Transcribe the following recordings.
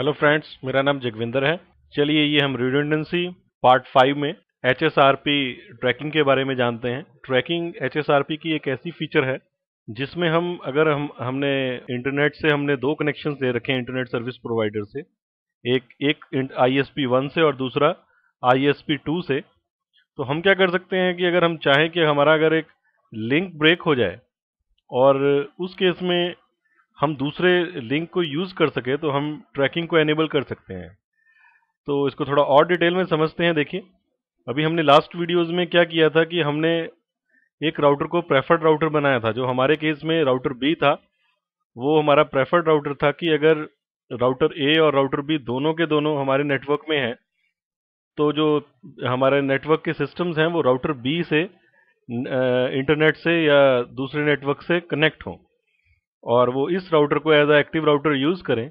hello friends मेरा नाम जगविंदर है चलिए ये हम रिडेंडेंसी पार्ट फाइव में एच ट्रैकिंग के बारे में जानते हैं ट्रैकिंग एच की एक ऐसी फीचर है जिसमें हम अगर हम हमने इंटरनेट से हमने दो कनेक्शन दे रखे हैं इंटरनेट सर्विस प्रोवाइडर से एक एक आई एस पी वन से और दूसरा आई एस पी टू से तो हम क्या कर सकते हैं कि अगर हम चाहें कि हमारा अगर एक लिंक ब्रेक हो जाए और उस केस में हम दूसरे लिंक को यूज़ कर सके तो हम ट्रैकिंग को एनेबल कर सकते हैं तो इसको थोड़ा और डिटेल में समझते हैं देखिए अभी हमने लास्ट वीडियोज़ में क्या किया था कि हमने एक राउटर को प्रेफर्ड राउटर बनाया था जो हमारे केस में राउटर बी था वो हमारा प्रेफर्ड राउटर था कि अगर राउटर ए और राउटर बी दोनों के दोनों हमारे नेटवर्क में हैं तो जो हमारे नेटवर्क के सिस्टम्स हैं वो राउटर बी से इंटरनेट से या दूसरे नेटवर्क से कनेक्ट हों और वो इस राउटर को as a active router use करें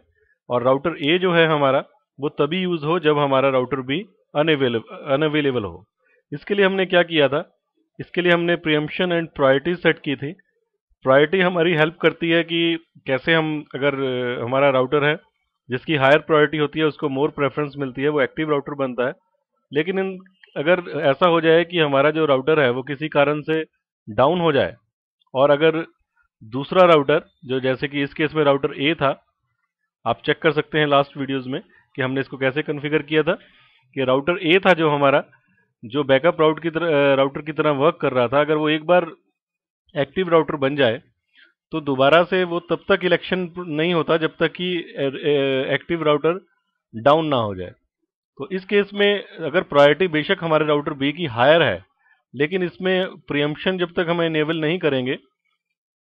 और राउटर ए जो है हमारा वो तभी यूज़ हो जब हमारा राउटर बी अनअवेलेबल हो इसके लिए हमने क्या किया था इसके लिए हमने प्रियम्पन एंड प्रायोरिटी सेट की थी प्रायोरिटी हमारी हेल्प करती है कि कैसे हम अगर हमारा राउटर है जिसकी हायर प्रायोरिटी होती है उसको मोर प्रेफरेंस मिलती है वो एक्टिव राउटर बनता है लेकिन इन अगर ऐसा हो जाए कि हमारा जो राउटर है वो किसी कारण से डाउन हो जाए और अगर दूसरा राउटर जो जैसे कि इस केस में राउटर ए था आप चेक कर सकते हैं लास्ट वीडियोस में कि हमने इसको कैसे कॉन्फ़िगर किया था कि राउटर ए था जो हमारा जो बैकअप राउट की तरह राउटर की तरह वर्क कर रहा था अगर वो एक बार एक्टिव राउटर बन जाए तो दोबारा से वो तब तक इलेक्शन नहीं होता जब तक कि एक्टिव राउटर डाउन ना हो जाए तो इस केस में अगर प्रायोरिटी बेशक हमारे राउटर बी की हायर है लेकिन इसमें प्रियम्पशन जब तक हम इनेबल नहीं करेंगे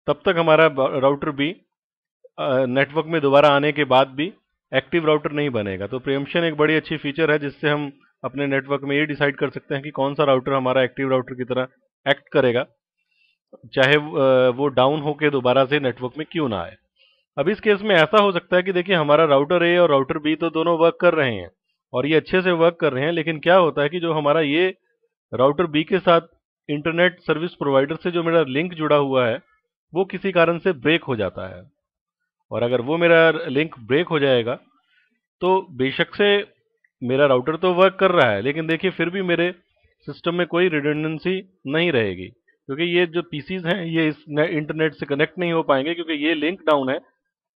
तब तक हमारा राउटर भी नेटवर्क में दोबारा आने के बाद भी एक्टिव राउटर नहीं बनेगा तो प्रियम्पशन एक बड़ी अच्छी फीचर है जिससे हम अपने नेटवर्क में ये डिसाइड कर सकते हैं कि कौन सा राउटर हमारा एक्टिव राउटर की तरह एक्ट करेगा चाहे वो डाउन होके दोबारा से नेटवर्क में क्यों ना आए अब इस केस में ऐसा हो सकता है कि देखिए हमारा राउटर ए और राउटर बी तो दोनों वर्क कर रहे हैं और ये अच्छे से वर्क कर रहे हैं लेकिन क्या होता है कि जो हमारा ये राउटर बी के साथ इंटरनेट सर्विस प्रोवाइडर से जो मेरा लिंक जुड़ा हुआ है वो किसी कारण से ब्रेक हो जाता है और अगर वो मेरा लिंक ब्रेक हो जाएगा तो बेशक से मेरा राउटर तो वर्क कर रहा है लेकिन देखिए फिर भी मेरे सिस्टम में कोई रिडेंडेंसी नहीं रहेगी क्योंकि ये जो पीसीज हैं ये इस इंटरनेट से कनेक्ट नहीं हो पाएंगे क्योंकि ये लिंक डाउन है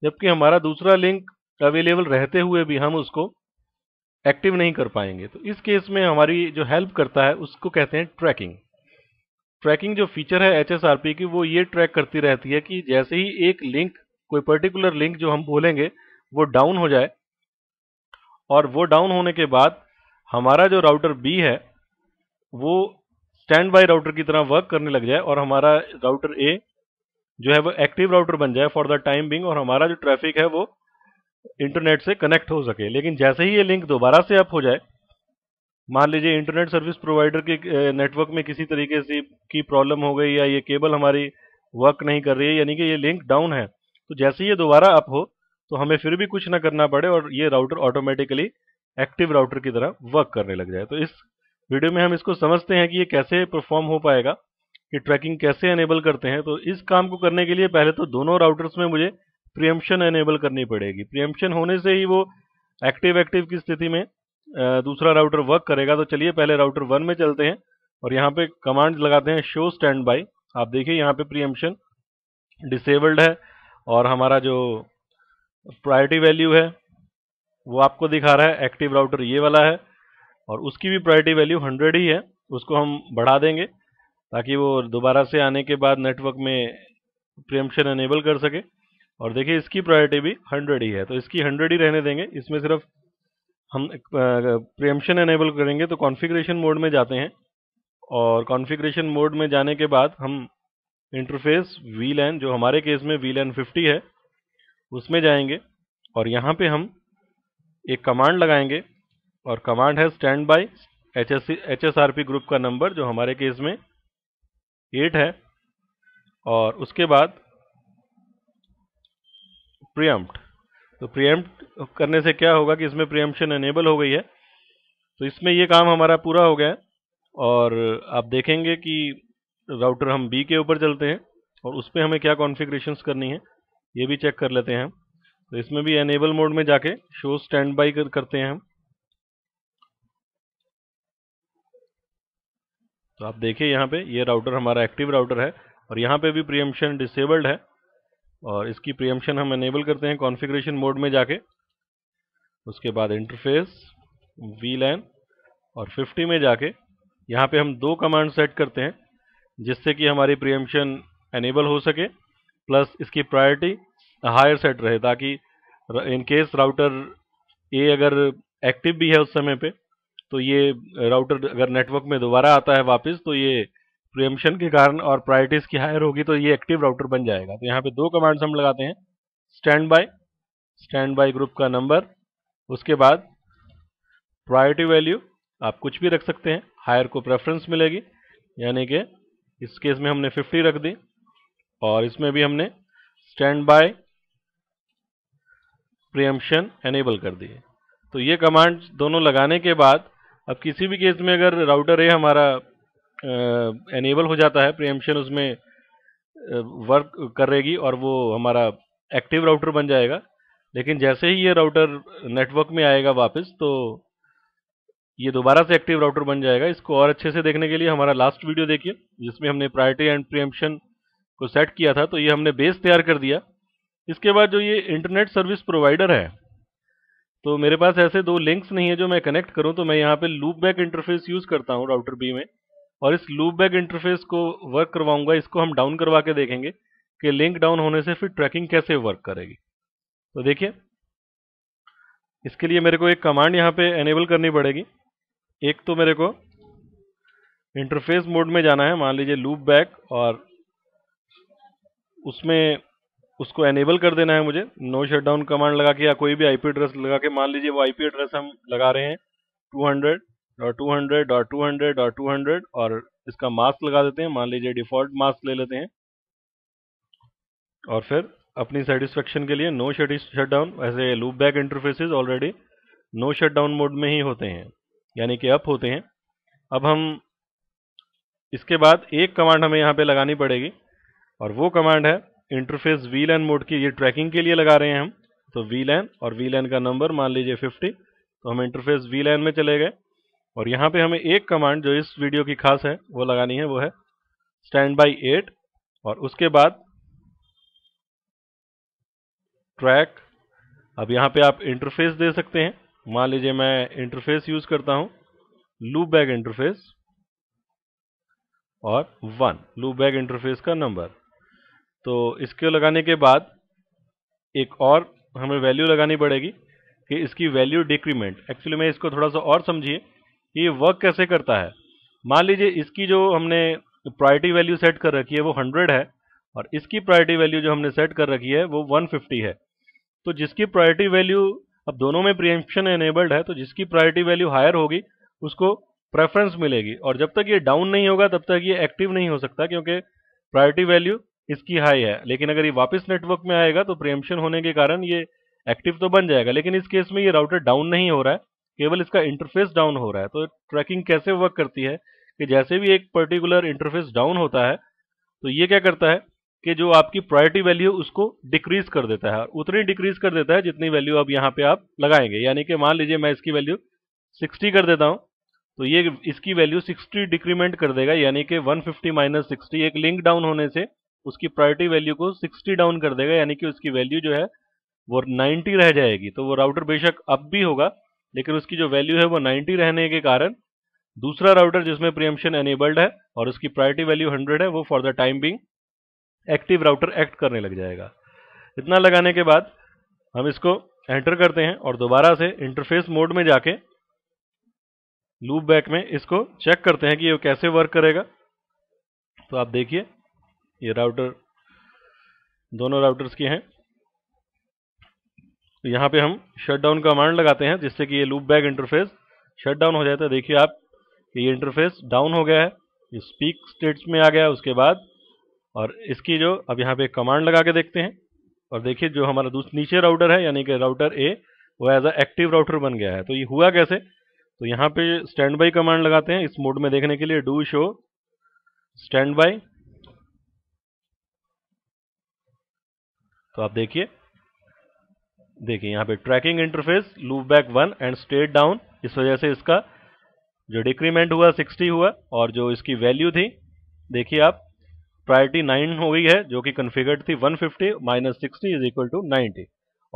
जबकि हमारा दूसरा लिंक अवेलेबल रहते हुए भी हम उसको एक्टिव नहीं कर पाएंगे तो इस केस में हमारी जो हेल्प करता है उसको कहते हैं ट्रैकिंग ट्रैकिंग जो फीचर है एच की वो ये ट्रैक करती रहती है कि जैसे ही एक लिंक कोई पर्टिकुलर लिंक जो हम बोलेंगे वो डाउन हो जाए और वो डाउन होने के बाद हमारा जो राउटर बी है वो स्टैंड बाय राउटर की तरह वर्क करने लग जाए और हमारा राउटर ए जो है वो एक्टिव राउटर बन जाए फॉर द टाइम बिंग और हमारा जो ट्रैफिक है वो इंटरनेट से कनेक्ट हो सके लेकिन जैसे ही ये लिंक दोबारा से अप हो जाए मान लीजिए इंटरनेट सर्विस प्रोवाइडर के नेटवर्क में किसी तरीके से की प्रॉब्लम हो गई या ये केबल हमारी वर्क नहीं कर रही है यानी कि ये लिंक डाउन है तो जैसे ये दोबारा अप हो तो हमें फिर भी कुछ ना करना पड़े और ये राउटर ऑटोमेटिकली एक्टिव राउटर की तरह वर्क करने लग जाए तो इस वीडियो में हम इसको समझते हैं कि ये कैसे परफॉर्म हो पाएगा कि ट्रैकिंग कैसे एनेबल करते हैं तो इस काम को करने के लिए पहले तो दोनों राउटर्स में मुझे प्रियम्पन एनेबल करनी पड़ेगी प्रियम्पन होने से ही वो एक्टिव एक्टिव की स्थिति में दूसरा राउटर वर्क करेगा तो चलिए पहले राउटर वन में चलते हैं और यहाँ पे कमांड लगाते हैं शो स्टैंड बाई आप देखिए यहाँ पे प्रीएम्पशन डिसेबल्ड है और हमारा जो प्रायोरिटी वैल्यू है वो आपको दिखा रहा है एक्टिव राउटर ये वाला है और उसकी भी प्रायोरिटी वैल्यू हंड्रेड ही है उसको हम बढ़ा देंगे ताकि वो दोबारा से आने के बाद नेटवर्क में प्रियम्पशन एनेबल कर सके और देखिए इसकी प्रायोरिटी भी हंड्रेड ही है तो इसकी हंड्रेड ही रहने देंगे इसमें सिर्फ हम प्रियम्पशन एनेबल करेंगे तो कॉन्फ़िगरेशन मोड में जाते हैं और कॉन्फ़िगरेशन मोड में जाने के बाद हम इंटरफेस वी लैन जो हमारे केस में वी लैन फिफ्टी है उसमें जाएंगे और यहाँ पे हम एक कमांड लगाएंगे और कमांड है standby H S H S R P group का नंबर जो हमारे केस में एट है और उसके बाद प्रियम्प्ट तो प्रियम्प्ट करने से क्या होगा कि इसमें प्रियम्पन एनेबल हो गई है तो इसमें ये काम हमारा पूरा हो गया है और आप देखेंगे कि राउटर हम बी के ऊपर चलते हैं और उस पर हमें क्या कॉन्फ़िगरेशंस करनी है ये भी चेक कर लेते हैं हम तो इसमें भी एनेबल मोड में जाके शो स्टैंड बाई कर, करते हैं हम तो आप देखिए यहाँ पे ये राउटर हमारा एक्टिव राउटर है और यहाँ पे भी प्रियम्पन डिसेबल्ड है और इसकी प्रियम्पन हम इनेबल करते हैं कॉन्फ़िगरेशन मोड में जाके उसके बाद इंटरफेस वी लैन और 50 में जाके यहाँ पे हम दो कमांड सेट करते हैं जिससे कि हमारी प्रियम्पन इनेबल हो सके प्लस इसकी प्रायोरिटी हायर सेट रहे ताकि इन केस राउटर ए अगर एक्टिव भी है उस समय पे तो ये राउटर अगर नेटवर्क में दोबारा आता है वापस तो ये प्रियम्पशन के कारण और प्रायोरिटीज की हायर होगी तो ये एक्टिव राउटर बन जाएगा तो यहाँ पे दो कमांड्स हम लगाते हैं standby standby group का नंबर उसके बाद प्रायोरिटी वैल्यू आप कुछ भी रख सकते हैं हायर को प्रेफरेंस मिलेगी यानी कि इस केस में हमने 50 रख दी और इसमें भी हमने स्टैंड बाय प्रियम्पशन एनेबल कर दिए तो ये कमांड्स दोनों लगाने के बाद अब किसी भी केस में अगर राउटर है हमारा एनेबल हो जाता है प्रियम्पन उसमें वर्क करेगी और वो हमारा एक्टिव राउटर बन जाएगा लेकिन जैसे ही ये राउटर नेटवर्क में आएगा वापस तो ये दोबारा से एक्टिव राउटर बन जाएगा इसको और अच्छे से देखने के लिए हमारा लास्ट वीडियो देखिए जिसमें हमने प्रायरिटी एंड प्रियम्पन को सेट किया था तो ये हमने बेस तैयार कर दिया इसके बाद जो ये इंटरनेट सर्विस प्रोवाइडर है तो मेरे पास ऐसे दो लिंक्स नहीं है जो मैं कनेक्ट करूं तो मैं यहाँ पे लूप बैक इंटरफेस यूज़ करता हूँ राउटर बी में और इस लूप बैग इंटरफेस को वर्क करवाऊंगा इसको हम डाउन करवा के देखेंगे कि लिंक डाउन होने से फिर ट्रैकिंग कैसे वर्क करेगी तो देखिए इसके लिए मेरे को एक कमांड यहाँ पे एनेबल करनी पड़ेगी एक तो मेरे को इंटरफेस मोड में जाना है मान लीजिए लूप बैक और उसमें उसको एनेबल कर देना है मुझे नो शट डाउन कमांड लगा के या कोई भी आईपी एड्रेस लगा के मान लीजिए वो आईपी एड्रेस हम लगा रहे हैं hundred dot two hundred dot two hundred dot two hundred और इसका मास्क लगा देते हैं मान लीजिए डिफॉल्ट मास्क ले लेते हैं और फिर अपनी सेटिस्फेक्शन के लिए नो शट डाउन ऐसे loopback interfaces already no shutdown mode में ही होते हैं यानी कि अप होते हैं अब हम इसके बाद एक कमांड हमें यहाँ पे लगानी पड़ेगी और वो कमांड है इंटरफेस वी लैन मोड की ये ट्रैकिंग के लिए लगा रहे हैं हम तो वी लैन और वी लैन का नंबर मान लीजिए 50 तो हम इंटरफेस वी लैन में चले गए और यहाँ पे हमें एक कमांड जो इस वीडियो की खास है वो लगानी है वो है स्टैंड बाई एट और उसके बाद ट्रैक अब यहाँ पे आप इंटरफेस दे सकते हैं मान लीजिए मैं इंटरफेस यूज करता हूँ लूप बैग इंटरफेस और वन लूप बैग इंटरफेस का नंबर तो इसके लगाने के बाद एक और हमें वैल्यू लगानी पड़ेगी कि इसकी वैल्यू डिक्रीमेंट एक्चुअली मैं इसको थोड़ा सा और समझिए ये वर्क कैसे करता है मान लीजिए इसकी जो हमने प्रायोरिटी वैल्यू सेट कर रखी है वो हंड्रेड है और इसकी प्रायोरिटी वैल्यू जो हमने सेट कर रखी है वो वन फिफ्टी है तो जिसकी प्रायोरिटी वैल्यू अब दोनों में प्रियम्पन एनेबल्ड है तो जिसकी प्रायोरिटी वैल्यू हायर होगी उसको प्रेफरेंस मिलेगी और जब तक ये डाउन नहीं होगा तब तक ये एक्टिव नहीं हो सकता क्योंकि प्रायोरिटी वैल्यू इसकी हाई है लेकिन अगर ये वापस नेटवर्क में आएगा तो प्रियम्पन होने के कारण ये एक्टिव तो बन जाएगा लेकिन इस केस में ये राउटर डाउन नहीं हो रहा है केवल इसका इंटरफेस डाउन हो रहा है तो ट्रैकिंग कैसे वर्क करती है कि जैसे भी एक पर्टिकुलर इंटरफेस डाउन होता है तो ये क्या करता है कि जो आपकी प्रायोरिटी वैल्यू उसको डिक्रीज कर देता है उतनी डिक्रीज कर देता है जितनी वैल्यू अब यहाँ पे आप लगाएंगे यानी कि मान लीजिए मैं इसकी वैल्यू 60 कर देता हूँ तो ये इसकी वैल्यू 60 डिक्रीमेंट कर देगा यानी कि 150 फिफ्टी माइनस सिक्सटी एक लिंक डाउन होने से उसकी प्रायोरिटी वैल्यू को सिक्सटी डाउन कर देगा यानी कि उसकी वैल्यू जो है वो नाइन्टी रह जाएगी तो वो राउटर बेशक अप भी होगा लेकिन उसकी जो वैल्यू है वो 90 रहने के कारण दूसरा राउटर जिसमें प्रियम्पशन एनेबल्ड है और उसकी प्रायोरिटी वैल्यू 100 है वो for the time being active router act करने लग जाएगा इतना लगाने के बाद हम इसको एंटर करते हैं और दोबारा से इंटरफेस मोड में जाके लूप बैक में इसको चेक करते हैं कि ये कैसे वर्क करेगा तो आप देखिए ये राउटर दोनों राउटर्स के हैं तो यहाँ पे हम शट डाउन कमांड लगाते हैं जिससे कि ये loopback interface shutdown हो जाता तो है देखिए आप ये इंटरफेस डाउन हो गया है ये स्पीक स्टेट्स में आ गया उसके बाद और इसकी जो अब यहाँ पे कमांड लगा के देखते हैं और देखिए जो हमारा नीचे राउटर है यानी कि राउटर ए वो एज अ एक्टिव राउटर बन गया है तो ये हुआ कैसे तो यहाँ पे स्टैंड बाई कमांड लगाते हैं इस मोड में देखने के लिए डू शो स्टैंड बाई तो आप देखिए देखिए यहाँ पे tracking interface loopback one and state down इस वजह से इसका जो डिक्रीमेंट हुआ 60 हुआ और जो इसकी वैल्यू थी देखिए आप प्रायोरिटी 9 हो गई है जो कि कन्फिगर्ड थी 150 fifty minus sixty is equal to ninety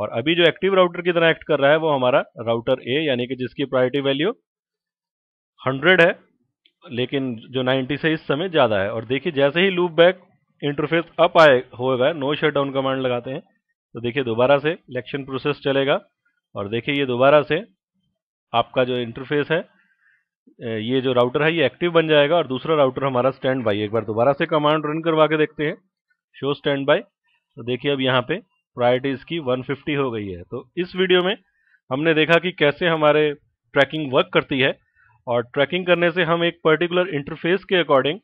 और अभी जो एक्टिव राउटर की तरह एक्ट कर रहा है वो हमारा राउटर ए यानी कि जिसकी प्रायोरिटी वैल्यू 100 है लेकिन जो 90 से इस समय ज़्यादा है और देखिए जैसे ही लूप बैक इंटरफेस अप आए होगा नो शट डाउन कमांड लगाते हैं तो देखिए दोबारा से इलेक्शन प्रोसेस चलेगा और देखिए ये दोबारा से आपका जो इंटरफेस है ये जो राउटर है ये एक्टिव बन जाएगा और दूसरा राउटर हमारा स्टैंड बाई एक बार दोबारा से कमांड रन करवा के देखते हैं शो स्टैंड बाई तो देखिए अब यहाँ पे प्रायरिटी इसकी 150 हो गई है तो इस वीडियो में हमने देखा कि कैसे हमारे ट्रैकिंग वर्क करती है और ट्रैकिंग करने से हम एक पर्टिकुलर इंटरफेस के अकॉर्डिंग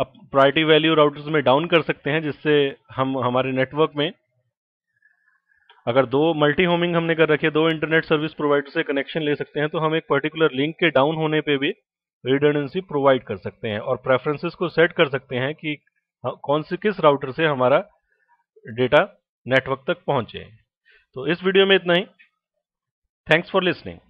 अब प्रायोरिटी वैल्यू राउटर्स में डाउन कर सकते हैं जिससे हम हमारे नेटवर्क में अगर दो मल्टी होमिंग हमने कर रखे दो इंटरनेट सर्विस प्रोवाइडर से कनेक्शन ले सकते हैं तो हम एक पर्टिकुलर लिंक के डाउन होने पे भी रिडंडेंसी प्रोवाइड कर सकते हैं और प्रेफरेंसेस को सेट कर सकते हैं कि हाँ, कौन से किस राउटर से हमारा डेटा नेटवर्क तक पहुंचे तो इस वीडियो में इतना ही थैंक्स फॉर लिसनिंग